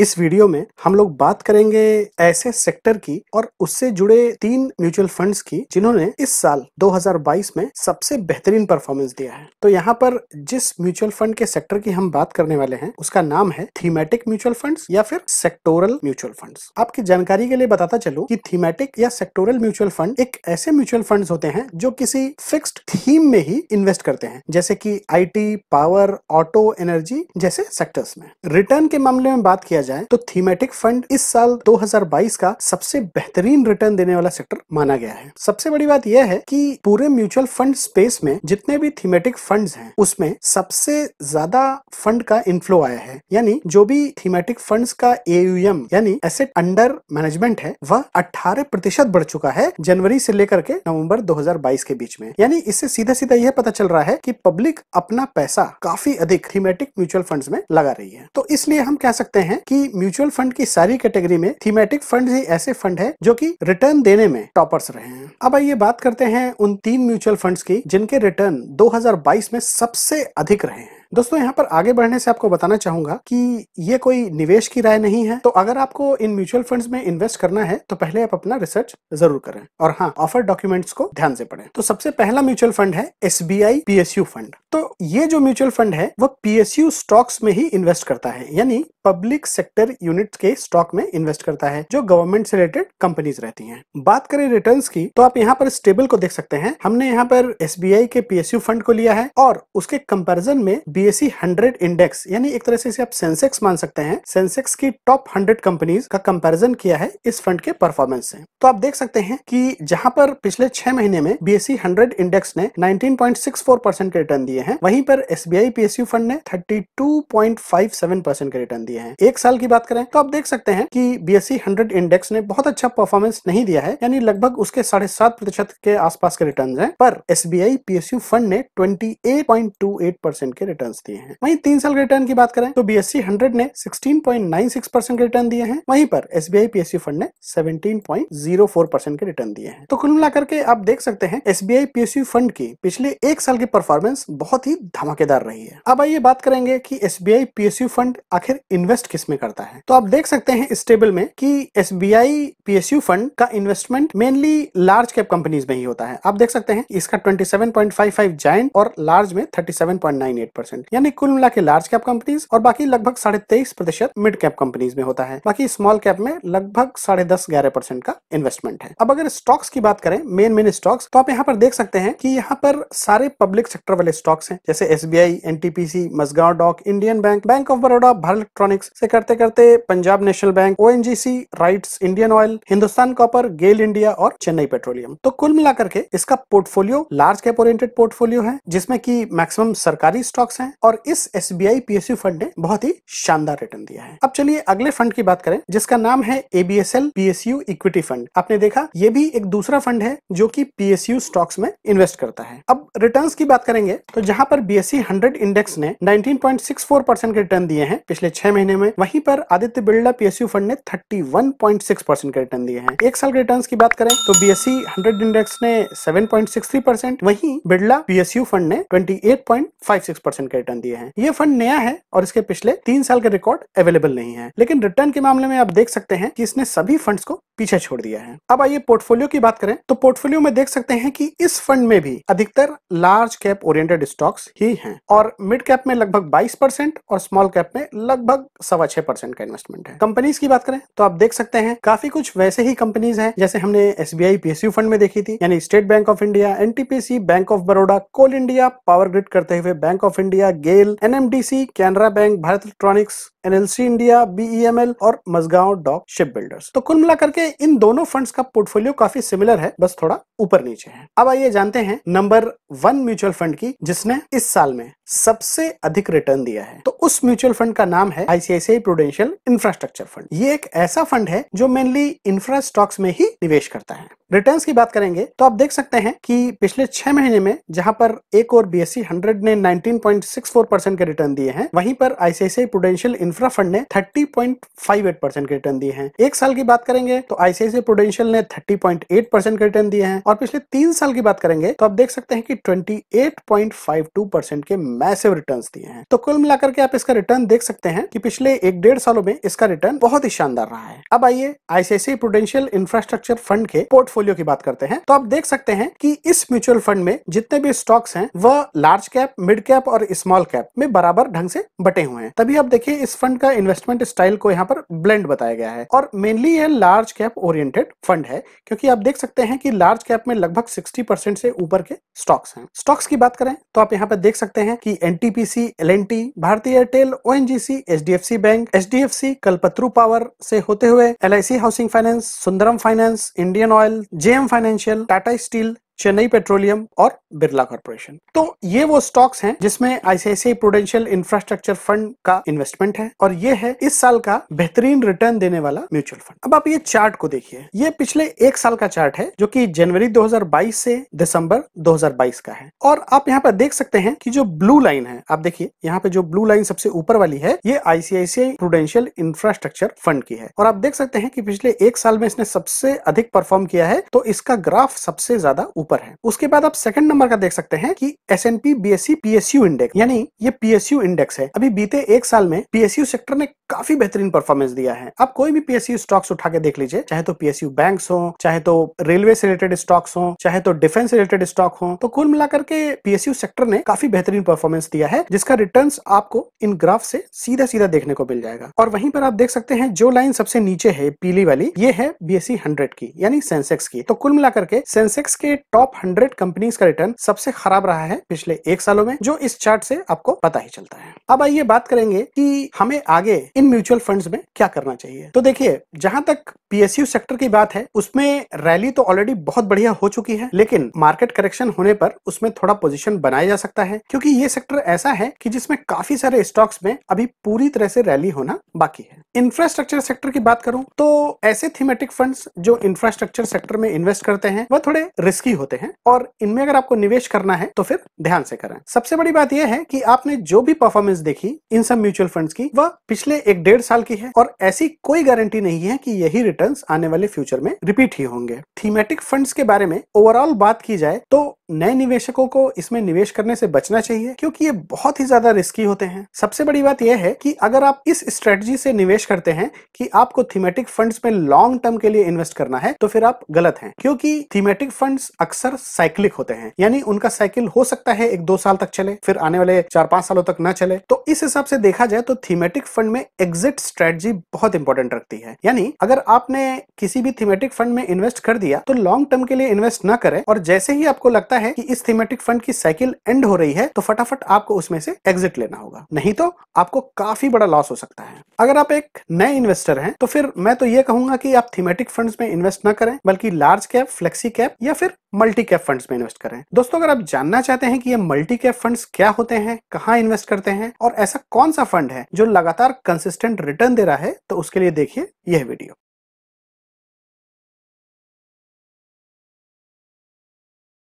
इस वीडियो में हम लोग बात करेंगे ऐसे सेक्टर की और उससे जुड़े तीन म्यूचुअल फंड्स की जिन्होंने इस साल 2022 में सबसे बेहतरीन परफॉर्मेंस दिया है तो यहाँ पर जिस म्यूचुअल फंड के सेक्टर की हम बात करने वाले हैं उसका नाम है थीमेटिक म्यूचुअल फंड्स या फिर सेक्टोरल म्यूचुअल फंड्स आपकी जानकारी के लिए बताता चलो की थीमेटिक या सेक्टोरल म्यूचुअल फंड एक ऐसे म्यूचुअल फंड होते हैं जो किसी फिक्स्ड थीम में ही इन्वेस्ट करते हैं जैसे की आई पावर ऑटो एनर्जी जैसे सेक्टर्स में रिटर्न के मामले में बात किया जाए जाए तो थीमेटिक फंड इस साल 2022 का सबसे बेहतरीन रिटर्न देने वाला सेक्टर माना गया है सबसे बड़ी बात यह है कि पूरे म्यूचुअल फंड स्पेस में जितने भी थीमेटिक फंड्स हैं उसमें सबसे ज्यादा फंड का इनफ्लो आया है यानी जो भी थीमेटिक फंड्स का एयूएम यानी एसेट अंडर मैनेजमेंट है वह 18 प्रतिशत बढ़ चुका है जनवरी से लेकर के नवंबर 2022 के बीच में यानी इससे सीधा सीधा यह पता चल रहा है कि पब्लिक अपना पैसा काफी अधिक थीमेटिक म्यूचुअल फंड्स में लगा रही है तो इसलिए हम कह सकते हैं कि म्यूचुअल फंड की सारी कैटेगरी में थीमेटिक फंड ही ऐसे फंड है जो की रिटर्न देने में टॉपर्स रहे हैं अब आइए बात करते हैं उन तीन म्यूचुअल फंड की जिनके रिटर्न 2022 में सबसे अधिक रहे हैं दोस्तों यहाँ पर आगे बढ़ने से आपको बताना चाहूंगा कि ये कोई निवेश की राय नहीं है तो अगर आपको इन म्यूचुअल फंड्स में इन्वेस्ट करना है तो पहले आप अपना रिसर्च जरूर करें और हाँ ऑफर डॉक्यूमेंट्स को ध्यान से पढ़ें तो सबसे पहला म्यूचुअल फंड है S B I P S U fund तो ये जो म्यूचुअल फंड है वो पी एस यू स्टॉक्स में ही इन्वेस्ट करता है यानी पब्लिक सेक्टर यूनिट के स्टॉक में इन्वेस्ट करता है जो गवर्नमेंट से रिलेटेड कंपनीज रहती हैं बात करें रिटर्न्स की तो आप यहाँ पर इस टेबल को देख सकते हैं हमने यहाँ पर एस के पीएसयू फंड को लिया है और उसके कंपेरिजन में बी बीएसई 100 इंडेक्स यानी एक तरह से इसे आप सेंसेक्स मान सकते हैं सेंसेक्स की टॉप 100 कंपनीज का कंपैरिजन किया है इस फंड के परफॉर्मेंस से तो आप देख सकते हैं कि जहां पर पिछले छह महीने में बीएससी 100 इंडेक्स ने 19.64 परसेंट के रिटर्न दिए हैं वहीं पर एस पीएसयू फंड ने थर्टी परसेंट के रिटर्न दिए हैं एक साल की बात करें तो आप देख सकते हैं कि बीएससी हंड्रेड इंडेक्स ने बहुत अच्छा परफॉर्मेंस नहीं दिया है यानी लगभग उसके साढ़े सात प्रतिशत के आसपास के रिटर्न है पर एस बी फंड ने ट्वेंटी परसेंट के रिटर्न रिटर्न दिए हैं वही तीन साल के रिटर्न की बात करें तो बी एस सी हंड्रेड ने sixteen point nine six percent के रिटर्न दिए हैं वहीं पर S B I P S C fund ने seventeen point zero four percent के रिटर्न दिए हैं तो कुल मिलाकर के आप देख सकते हैं S B I P S C fund की पिछले एक साल की परफॉर्मेंस बहुत ही धमाकेदार रही है अब आइए बात करेंगे की S B I P S C fund आखिर इन्वेस्ट किस में करता है तो आप देख सकते हैं इस टेबल में की S B I P S U fund का investment mainly large cap companies में ही होता है आप देख सकते हैं इसका twenty seven point five five giant और लार्ज में thirty seven point nine eight percent percent यानी कुल मिला के लार्ज कैप कंपनीज और बाकी लगभग साढ़े तेईस प्रतिशत मिड कैप कंपनीज में होता है बाकी स्मॉल कैप में लगभग साढ़े दस ग्यारह परसेंट का इन्वेस्टमेंट है अब अगर स्टॉक्स की बात करें मेन मेन स्टॉक्स तो आप यहाँ पर देख सकते हैं कि यहाँ पर सारे पब्लिक सेक्टर वाले स्टॉक्स हैं जैसे S B I N T P C Mazagon Dock Indian Bank Bank of Baroda Bharat Electronics से करते करते Punjab National Bank O N G C Indian Oil Hindustan Copper GAIL India और चेन्नई पेट्रोलियम तो कुल मिलाकर के इसका portfolio large cap oriented portfolio है जिसमें की मैक्सिमम सरकारी स्टॉक्स हैं है और इस S B I PSU fund ने बहुत ही शानदार रिटर्न दिया है अब चलिए अगले फंड की बात करें जिसका नाम है A B S S PSU equity fund आपने देखा ये भी एक दूसरा फंड है जो की पीएसयू स्टॉक्स में इन्वेस्ट करता है अब रिटर्न की बात करेंगे तो जहाँ पर बीएससी हंड्रेड इंडेक्स ने nineteen point six four percent के रिटर्न दिए हैं पिछले छह महीने में वहीं पर आदित्य बिरला पीएसयू फंड ने thirty one point six percent के रिटर्न दिए हैं एक साल के रिटर्न की बात करें तो B S C hundred index ने seven point six three percent वहीं बिरला पीएसयू फंड ने twenty eight point five six percent के रिटर्न दिए हैं ये फंड नया है और इसके पिछले तीन साल के रिकॉर्ड अवेलेबल नहीं है लेकिन रिटर्न के मामले में आप देख सकते हैं कि इसने सभी फंड्स को पीछे छोड़ दिया है अब आइए पोर्टफोलियो की बात करें तो पोर्टफोलियो में देख सकते हैं कि इस फंड में भी अधिकतर लार्ज कैप ओरिएंटेड स्टॉक्स ही हैं और मिड कैप में लगभग 22 परसेंट और स्मॉल कैप में लगभग सवा छह परसेंट का इन्वेस्टमेंट है कंपनीज की बात करें तो आप देख सकते हैं काफी कुछ वैसे ही कंपनीज है जैसे हमने एस बी पीएसयू फंड में देखी थी यानी State Bank of India NTPC Bank of Baroda Coal India Power Grid करते हुए Bank of India M GAIL NMDC Canara Bank Bharat Electronics NLC India BEML और मजगांव डॉक शिप बिल्डर्स तो कुल मिलाकर के इन दोनों फंड्स का पोर्टफोलियो काफी सिमिलर है बस थोड़ा ऊपर नीचे है अब आइए जानते हैं नंबर वन म्यूचुअल फंड की जिसने इस साल में सबसे अधिक रिटर्न दिया है तो उस म्यूचुअल फंड का नाम है आईसीआईसीआई प्रोडेंशियल इंफ्रास्ट्रक्चर फंड ये एक ऐसा फंड है जो मेनली इंफ्रा स्टॉक्स में ही निवेश करता है रिटर्न्स की बात करेंगे तो आप देख सकते हैं कि पिछले छह महीने में जहां पर एक और बी एस सी हंड्रेड ने nineteen point six four percent के रिटर्न दिए हैं वहीं पर आईसीआईसीआई प्रोडेंशियल इंफ्रा फंड ने 30.58 परसेंट के रिटर्न दिए हैं एक साल की बात करेंगे तो आईसीआईसी प्रोडेंशियल ने 30.8 परसेंट के रिटर्न दिए हैं और पिछले तीन साल की बात करेंगे तो आप देख सकते हैं कि 28.52 परसेंट के मैसिव रिटर्न दिए हैं तो कुल मिलाकर के आप इसका रिटर्न देख सकते हैं कि पिछले एक डेढ़ सालों में इसका रिटर्न बहुत ही शानदार रहा है अब आइए आईसीआईसी प्रोडेंशियल इंफ्रास्ट्रक्चर फंड के पोर्टफोलियो की बात करते हैं तो आप देख सकते हैं कि इस म्यूचुअल फंड में जितने भी स्टॉक्स हैं वह लार्ज कैप मिड कैप और स्मॉल कैप में बराबर ढंग से बटे हुए हैं तभी आप देखिए इस फंड का इन्वेस्टमेंट स्टाइल को यहाँ पर ब्लेंड बताया गया है और मेनली यह लार्ज कैप ओरिएंटेड फंड है क्योंकि आप देख सकते हैं कि लार्ज कैप में लगभग 60 परसेंट से ऊपर के स्टॉक्स हैं स्टॉक्स की बात करें तो आप यहाँ पर देख सकते हैं कि N T Bharti Airtel O HDFC Bank H Kalpataru Power से होते हुए L housing finance Sundaram Finance Indian Oil JM Financial Tata Steel Chennai Petroleum और बिरला कॉर्पोरेशन तो ये वो स्टॉक्स हैं जिसमें आईसीआईसीआई प्रोडेंशियल इंफ्रास्ट्रक्चर फंड का इन्वेस्टमेंट है और ये है इस साल का बेहतरीन रिटर्न देने वाला म्यूचुअल फंड अब आप ये चार्ट को देखिए ये पिछले एक साल का चार्ट है जो की जनवरी दो से दिसंबर दो का है और आप यहाँ पर देख सकते हैं कि जो ब्लू लाइन है आप देखिए यहाँ पे जो ब्लू लाइन सबसे ऊपर वाली है ये आईसीआईसीआई प्रोडेंशियल इंफ्रास्ट्रक्चर फंड की है और आप देख सकते हैं कि पिछले एक साल में इसने सबसे अधिक परफॉर्म किया है तो इसका ग्राफ सबसे ज्यादा ऊपर ऊपर है उसके बाद आप सेकंड नंबर का देख सकते हैं कि S N P B S C P S U index यानी ये पी एस यू इंडेक्स है अभी बीते एक साल में पी एस यू सेक्टर ने काफी बेहतरीन परफॉर्मेंस दिया है आप कोई भी पी एस यू स्टॉक्स उठा के देख लीजिए चाहे तो पी एस यू बैंक हो चाहे तो रेलवे से रिलेटेड स्टॉक्स हो चाहे तो डिफेंस रिलेटेड स्टॉक हो तो कुल मिलाकर के पी एस यू सेक्टर ने काफी बेहतरीन परफॉर्मेंस दिया है जिसका रिटर्न आपको इन ग्राफ से सीधा सीधा देखने को मिल जाएगा और वहीं पर आप देख सकते हैं जो लाइन सबसे नीचे है पीली वाली ये है बी एस सी हंड्रेड की यानी सेंसेक्स की तो कुल मिलाकर के सेंसेक्स के टॉप टॉप हंड्रेड कंपनीज का रिटर्न सबसे खराब रहा है पिछले एक सालों में जो इस चार्ट से आपको पता ही चलता है अब आइए बात करेंगे कि हमें आगे इन म्यूचुअल फंड्स में क्या करना चाहिए तो देखिए जहां तक पीएसयू सेक्टर की बात है उसमें रैली तो ऑलरेडी बहुत बढ़िया हो चुकी है लेकिन मार्केट करेक्शन होने पर उसमें थोड़ा पोजीशन बनाया जा सकता है क्योंकि ये सेक्टर ऐसा है कि जिसमें काफी सारे स्टॉक्स में अभी पूरी तरह से रैली होना बाकी है इंफ्रास्ट्रक्चर सेक्टर की बात करूं तो ऐसे थीमेटिक फंड्स जो इंफ्रास्ट्रक्चर सेक्टर में इन्वेस्ट करते हैं वह थोड़े रिस्की होते हैं और इनमें अगर आपको निवेश करना है तो फिर ध्यान से करें सबसे बड़ी बात यह है कि आपने जो भी परफॉर्मेंस देखी इन सब म्यूचुअल फंड्स की वह पिछले एक डेढ़ साल की है और ऐसी कोई गारंटी नहीं है कि यही रिटर्न आने वाले फ्यूचर में रिपीट ही होंगे थीमेटिक फंड्स के बारे में ओवरऑल बात की जाए तो नए निवेशकों को इसमें निवेश करने से बचना चाहिए क्योंकि ये बहुत ही ज्यादा रिस्की होते हैं सबसे बड़ी बात यह है कि अगर आप इस स्ट्रेटजी से निवेश करते हैं कि आपको थीमेटिक फंड्स में लॉन्ग टर्म के लिए इन्वेस्ट करना है तो फिर आप गलत हैं क्योंकि थीमेटिक फंड्स अक्सर साइक्लिक होते हैं यानी उनका साइकिल हो सकता है एक दो साल तक चले फिर आने वाले चार पांच सालों तक न चले तो इस हिसाब से देखा जाए तो थीमेटिक फंड में एग्जिट स्ट्रेटजी बहुत इंपॉर्टेंट रखती है यानी अगर आपने किसी भी थीमेटिक फंड में इन्वेस्ट कर दिया तो लॉन्ग टर्म के लिए इन्वेस्ट न करें और जैसे ही आपको लगता है कि इस थीमेटिक फंड की साइकिल एंड हो रही है तो फटाफट आपको उसमें से एग्जिट लेना होगा नहीं तो आपको काफी बड़ा लॉस हो सकता है अगर आप एक नए इन्वेस्टर हैं तो फिर मैं तो ये कहूंगा कि आप थीमेटिक फंड्स में इन्वेस्ट ना करें बल्कि लार्ज कैप फ्लेक्सी कैप या फिर मल्टी कैप फंड्स में इन्वेस्ट करें दोस्तों अगर आप जानना चाहते हैं कि ये मल्टी कैप फंड्स क्या होते हैं कहाँ इन्वेस्ट करते हैं और ऐसा कौन सा फंड है जो लगातार कंसिस्टेंट रिटर्न दे रहा है तो उसके लिए देखिए यह वीडियो